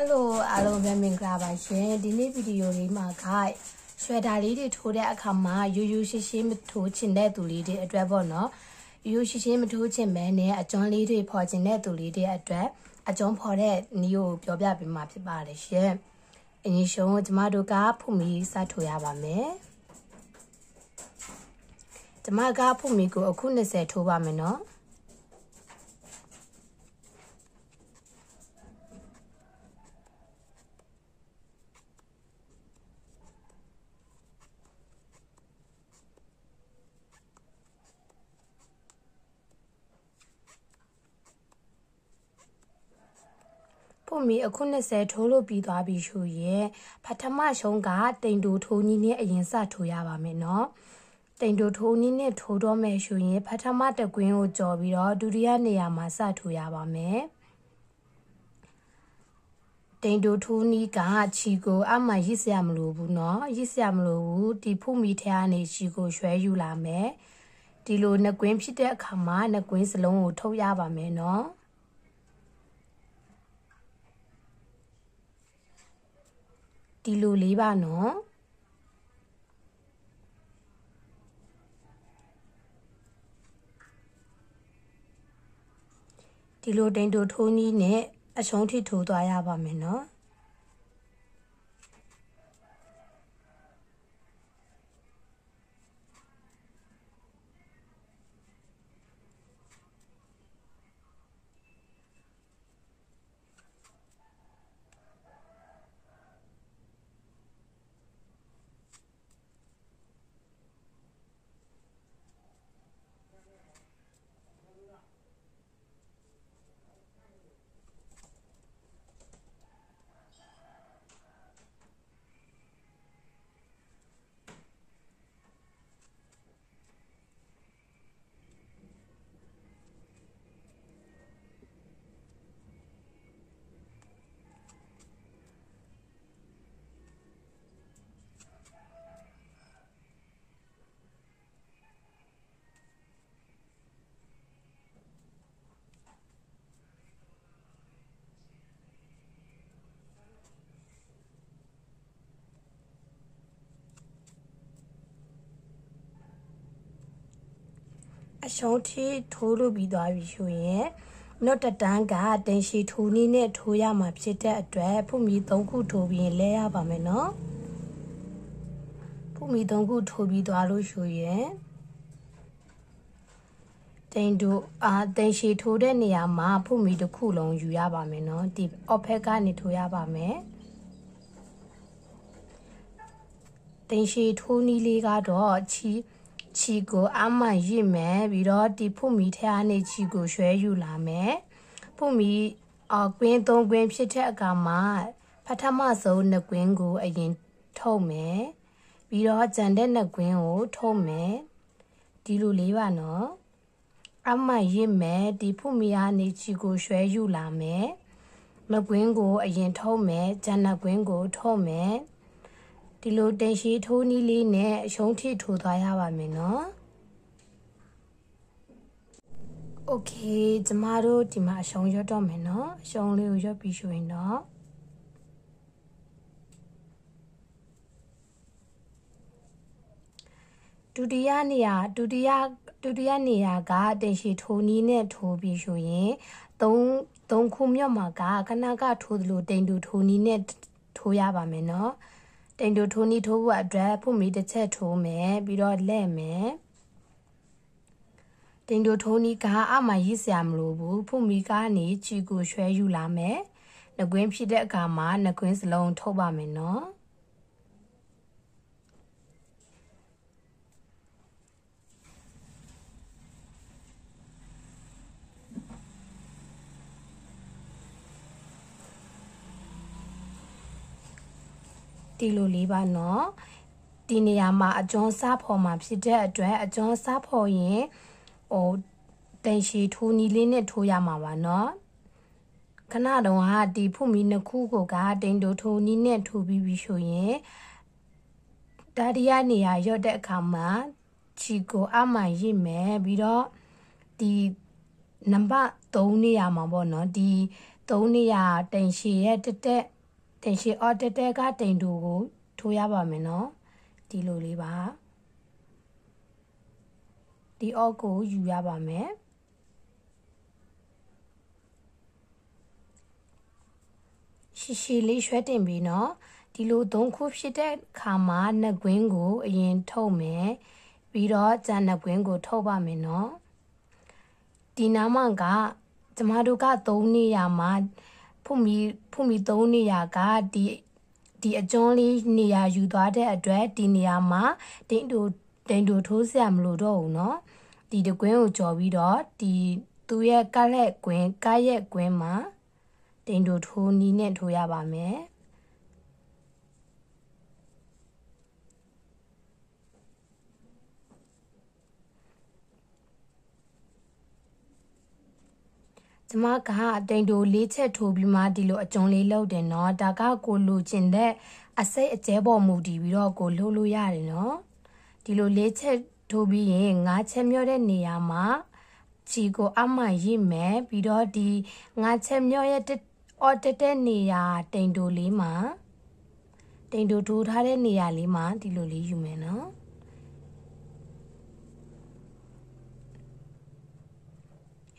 Hello အားလုံးပဲမင်္ဂလာပါရှင်ဒီနေ့ဗီဒီယိုလေးမှာခိုက်ဆွဲတာလေးတွေထိုးတဲ့အခါမှာယူယူရှိရှိမထိုးချင်တဲ့သူလေးတွေအတွက်ပေါ့နော်ယူယူရှိရှိမထိုးချင်မဲနဲ့အကျွန်းလေးတွေဖော်ချင်တဲ့သူလေးတွေအတွက် အကျွန်းဖော်တဲ့နည်းကိုပြောပြပေးမှာဖြစ်ပါတယ်ရှင်အရင်ဆုံးကျမတို့ကဖုန်မီစထိုးရပါမယ်ကျမကဖုန်မီကိုအခု20ထိုးပါမယ်နော်မီအခု20ထိုးလို့ပြီးသွားပြီရှူရဲ့ပထမရှုံးကတိမ်တူထိုးကြီးနဲ့အရင်စထိုးရပါမယ်နော်တိမ်တူထိုးနည်းနဲ့ထိုးတော့မယ်ရှူရင်ပထမတကွင်းကိုကြော်ပြီးတော့ဒုတိယနေရာမှာစထိုးရပါမယ်တိမ်တူထိုးနီးကခြီကိုအမှရစ်စရာမလိုဘူးเนาะရစ်စရာမလိုဘူးဒီဖုမီထဲကနေခြီကိုရွှဲယူလာမယ်ဒီလိုနှကွင်းဖြစ်တဲ့အခါမှာနှကွင်းစလုံးကို ထုတ်ရပါမယ်เนาะဒီလိုလေးပါနော်ဒီလိုတိန်တိုထိုးနီးနဲ့အရှုံးထိထိုးသွားရပါမယ်နော်အရှုံးထိထိုးလို့ပြီးသွားပြီဆိုရင်နှုတ်တတန်းကတင်ရှိထိုးနည်းနဲ့ထိုးရမှာဖြစ်တဲ့အတွက်ဖုမီ၃ခုထိုးပြီးလဲရပါမယ်နော်ဖုမီ၃ခုထိုးပြီးသွားလို့ဆိုရင်တင်တို့အာတင်ရှိထိုးတဲ့နေရာမှာ ဖုမီတစ်ခုလုံးယူရပါမယ်နော်ဒီ off ဖက်ကနေထိုးရပါမယ်တင်ရှိထိုးနည်းလေးကတော့ချီးချီကိုအမှန်ရစ်မယ်ပြီးတော့ဒီဖုမီထဲအနေချီကိုရွှဲယူလာမယ်ဖုမီအကွင်းသုံးကွင်းဖြစ်တဲ့အကမှာပထမဆုံးနှကွင်းကို အရင်ထုတ်မယ်ပြီးတော့ကြံတဲ့နှကွင်းကိုထုတ်မယ်ဒီလိုလေးပါနော်အမှန်ရစ်မယ်ဒီဖုမီအနေချီကိုရွှဲယူလာမယ်နှကွင်းကိုအရင်ထုတ်မယ်ကြံနှကွင်းကိုထုတ်မယ်ဒီလိုတင်ရှိထိုးနည်းလေးနဲ့အရှုံးထိထိုးသွားရပါမယ်နော်โอเคကျမတို့ဒီမှာအရှုံးရွတ်တော့မယ်เนาะအရှုံးလေးကိုရွတ်ပြီးရှင်တော့ဒုတိယနေရာဒုတိယဒုတိယနေရာကတင်ရှိထိုးနီးနဲ့ထိုးပြီးဆိုရင်၃၃ခုမြောက်မှာကခဏကထိုးသလိုတင်တူထိုးနီးနဲ့ထိုးရပါမယ်เนาะတိမ်တူထိုးနီးထိုးဖို့အတွက်ဖုမီတစ်ချက်ထိုးမယ်ပြီးတော့လဲ့မယ်တင်တို့ထိုးနီးကအမှရစ်စရာမလိုဘူးဖုမီကနေချီကိုရွှဲယူလာမယ်။ငကွင်းဖြစ်တဲ့အခါမှာငကွင်းစလုံးထုတ်ပါမယ်နော်။တီလိုလေးပါနော်ဒီနေရာမှာအကျွန်းစားဖော်မှာဖြစ်တဲ့အတွက်အကျွန်းစားဖော်ရင်ဟိုတန်ရှည်ထိုးနီလေးနဲ့ထိုးရမှာပါနော်ခဏတုန်းကဒီဖုမီနှစ်ခုကိုက တင်တိုထိုးနီနဲ့ထိုးပြီးပြီဆိုရင်ဒါဒီရနေရာရော့တဲ့အခါမှာခြေကိုအမှန်ရစ်မယ်ပြီးတော့ဒီနံပါတ်3နေရာမှာပေါ့နော်ဒီ3နေရာတင်ရှည်ရဲ့တက်တက်တင်ရှိအော်တတဲကတင်တူကို ထိုးရပါမယ်နော်ဒီလိုလေးပါဒီအော့ကိုယူရပါမယ်ရှိရှိလေးရွှဲတင်ပြီးနော်ဒီလိုသုံးခုဖြစ်တဲ့ခါမှာနှကွင်းကို အရင်ထုတ်မယ်ပြီးတော့ကြံနှကွင်းကို ထုတ်ပါမယ်နော်ဒီနာမကကျမတို့ကသုံးနေရမှာဖုမီဖုမီသုံးနေရာကဒီဒီအကျွန်းလေးနေရာယူသွားတဲ့အတွက်ဒီနေရာမှာဒိန်တူဒိန်တူထိုးစရာမလိုတော့ဘူးเนาะဒီတကွင်းကိုကြော်ပြီးတော့ဒီသူ့ရဲ့ကလက်ကွင်းကရက်ကွင်းမှာဒိန်တူထိုးနီးနဲ့ထိုးရပါမယ်ကျမကတိန်တိုလေးချက်ထိုးပြီးမှဒီလိုအကျုံလေးလှုပ်တယ်နော်ဒါကကိုလိုချင်တဲ့အစိတ်အကျဲပေါ်မူတည်ပြီးတော့ကိုလှုပ်လို့ရတယ်နော်ဒီလိုလေးချက်ထိုးပြီးရင်ငါးချက်မြော့တဲ့နေရာမှာချီကိုအမှန်ရစ်မယ်ပြီးတော့ဒီငါးချက်မြော့ရဲ့အော်တက်တဲ့နေရာတိန်တိုလေးမှာတိန်တိုထိုးထားတဲ့နေရာလေးမှာဒီလိုလေးယူမယ်နော်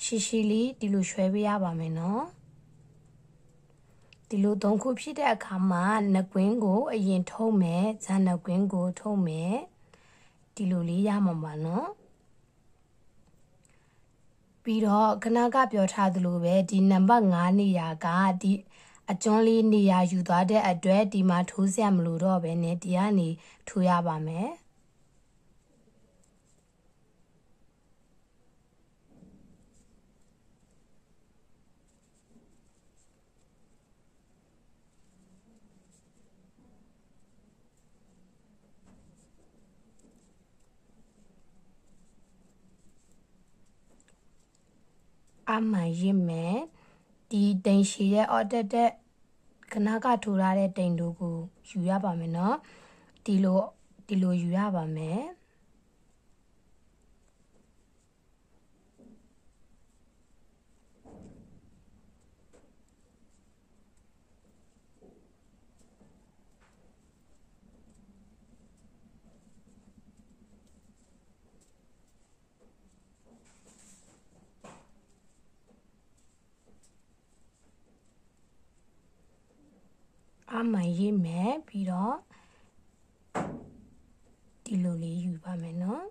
ရှီရှီလေးဒီလိုရွှဲပေးရပါမယ်နော်ဒီလိုသုံးခုဖြစ်တဲ့အခါမှာနှကွင်းကို အရင်ထုံးမယ်ဇာနှကွင်းကိုထုံးမယ်ဒီလိုလေးရမှာပါနော်ပြီးတော့ခဏကပြောထားသလိုပဲဒီနံပါတ်9နေရာကဒီအကျွန်းလေးနေရာယူသွားတဲ့အတွက်ဒီမှာထိုးစရာမလိုတော့ဘဲနဲ့ဒီကနေထိုးရပါမယ်။အမှန်ရစ်မယ်ဒီတိမ်ရှည်ရဲ့အော်တက်တက်ခဏကထိုးထားတဲ့တိမ်တို့ကိုယူရပါမယ်နော်ဒီလိုဒီလိုယူရပါမယ်အမှန်ရိပ်မယ်ပြီးတော့ဒီလိုလေးယူပါမယ်နော်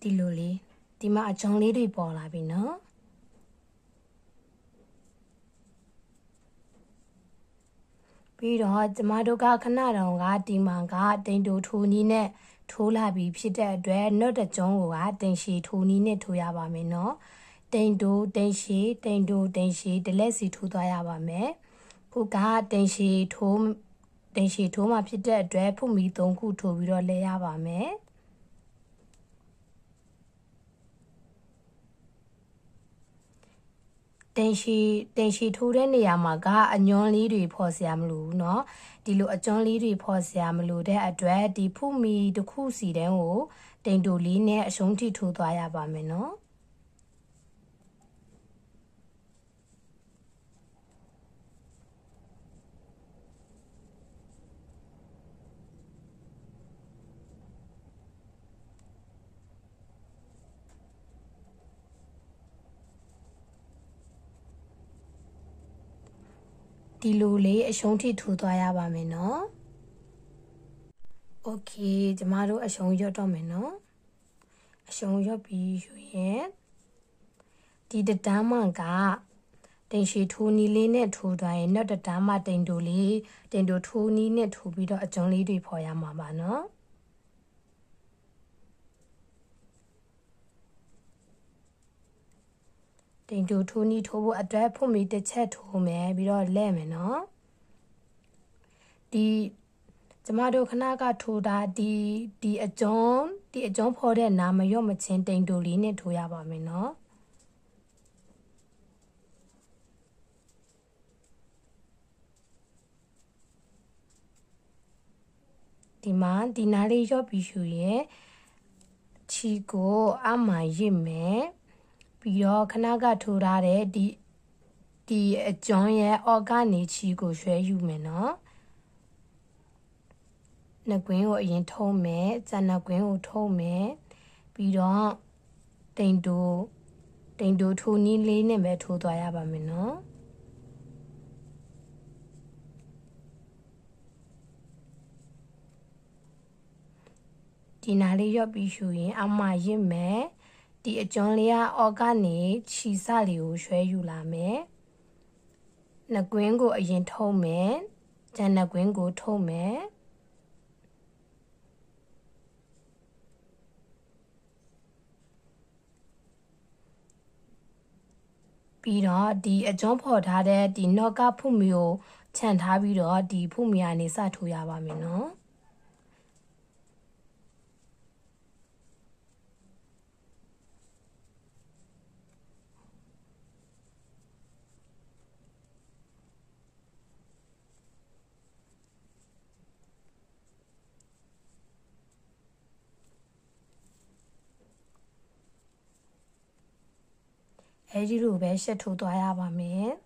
ဒီလိုလေးဒီမှာအကြောင်းလေးတွေပေါ်လာပြီနော်ပြီးတော့ကျမတို့ကခဏတောင်ကဒီမှာကတိန်တူထိုနီးနဲ့ထိုးလာပြီးဖြစ်တဲ့အတွက်နှုတ်တကြုံကိုကတင်ရှည်ထိုနီးနဲ့ထိုးရပါမယ်နော်တိန်တူတင်ရှည်တိန်တူတင်ရှည်ဒလက်စီထိုးသွားရပါမယ်ခုကတင်ရှည်ထိုးတင်ရှည်ထိုးမှဖြစ်တဲ့အတွက်ဖုမီ၃ခုထိုးပြီးတော့လဲရပါမယ်တင်ရှိတင်ရှိထိုးတဲ့နေရာမှာကအညွန်လေးတွေဖော်စရာမလိုဘူးเนาะဒီလိုအကျွန်းလေးတွေဖော်စရာမလိုတဲ့အတွက်ဒီဖူမီတစ်ခုစီတန်းကိုတင်တိုလေးနဲ့အရှုံးထိထိုးသွားရပါမယ်เนาะဒီလိုလေးအရှုံးထိထိုးသွားရပါမယ်နော်โอเคကျမတို့အရှုံးရွတ်တော့မယ်နော်အရှုံးရွတ်ပြီးယူရဲ့ဒီတတမ်းမကတင်ရှိထိုးနီလေးနဲ့ထိုးသွားရင်နောက်တတမ်းမတင်တူလေးတင်တူထိုးနီနဲ့ထိုးပြီးတော့အကျုံးလေးတွေပေါ်ရမှာပါနော်တိမ်တူထိုးနီးထိုးဖို့အတွက်ဖွင့်ပြီးတစ်ချက်ထိုးမယ်ပြီးတော့လဲမယ်နော်ဒီကျမတို့ခဏကထိုးတာဒီဒီအကျုံးဒီအကျုံးဖော်တဲ့နာမရော့မချင်းတိမ်တူလေးနဲ့ထိုးရပါမယ်နော်ဒီမှာဒီနားလေးရော့ပြီးရှူရင်ခြေကိုအမှန်ရစ်မယ်ပြီးတော့ခဏကထိုးထားတဲ့ဒီဒီအကျွန်းရဲ့အော်ကနေချီကိုရွှဲယူမယ်နော်နှကွင်းကိုအရင်ထုံးမယ်ဇာနှကွင်းကိုထုံးမယ်ပြီးတော့တိမ်တိုးတိမ်တိုးထိုးနည်းလေးနဲ့ပဲထိုးသွားရပါမယ်နော်ဒီနာလေးရော့ပြီးရှူရင်အမရစ်မယ်ဒီအကျွန်းလေးကအော်ကနေခြီစလေးကိုရွှဲယူလာမယ်။နှကွင်းကိုအရင်ထုံးမယ်။ဂျန်နှကွင်းကိုထုံးမယ်။ပြီးတော့ဒီအကျွန်းဖော်ထားတဲ့ဒီနော့ကဖုမီကိုခြံထားပြီးတော့ဒီဖုမီကနေစထိုးရပါမယ်နော်။အဲဒီလိုပဲရှက်ထိုးသွားရပါမယ်။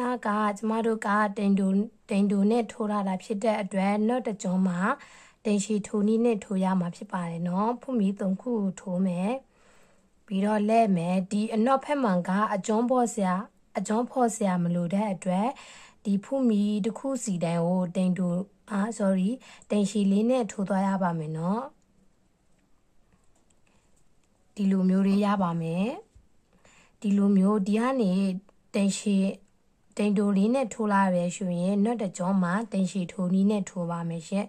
နာကကျမတို့ကတိန်တူတိန်တူနဲ့ထိုးရတာဖြစ်တဲ့အတွက်နောက်တစ်ကြောမှာတိန်ရှိထိုးနည်းနဲ့ထိုးရမှာဖြစ်ပါတယ်နော်ဖုမီ၃ခုထိုးမယ်ပြီးတော့လဲမယ်ဒီအနောက်ဖက်မှန်ကအကျွန်းပေါ်ဆရာအကျွန်းဖော်ဆရာမလို့တဲ့အတွက်ဒီဖုမီတစ်ခုစီတန်းကိုတိန်တူအာ sorry တိန်ရှိလေးနဲ့ထိုးသွားရပါမယ်နော်ဒီလိုမျိုးတွေရပါမယ်ဒီလိုမျိုးဒီကနေတန်ရှည်တိန်တိုလေးနဲ့ထိုးလာရရှင်ရင်နှွက်တကြောမှာတိန်ရှိထိုးနီးနဲ့ထိုးပါမယ်ရှင်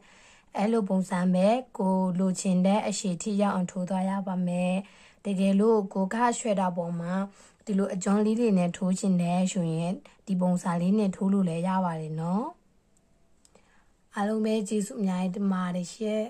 အဲ့လိုပုံစံပဲကိုလိုချင်တဲ့အရှိထိရောက်အောင်ထိုးသွားရပါမယ်တကယ်လို့ကိုကရွှဲတာပေါ်မှာဒီလိုအကျွန်းလေးတွေနဲ့ထိုးချင်တယ်ရှင်ရင်ဒီပုံစံလေးနဲ့ထိုးလို့လည်းရပါတယ်နော်အားလုံးပဲကျေးဇူးအများကြီးတင်ပါတယ်ရှင်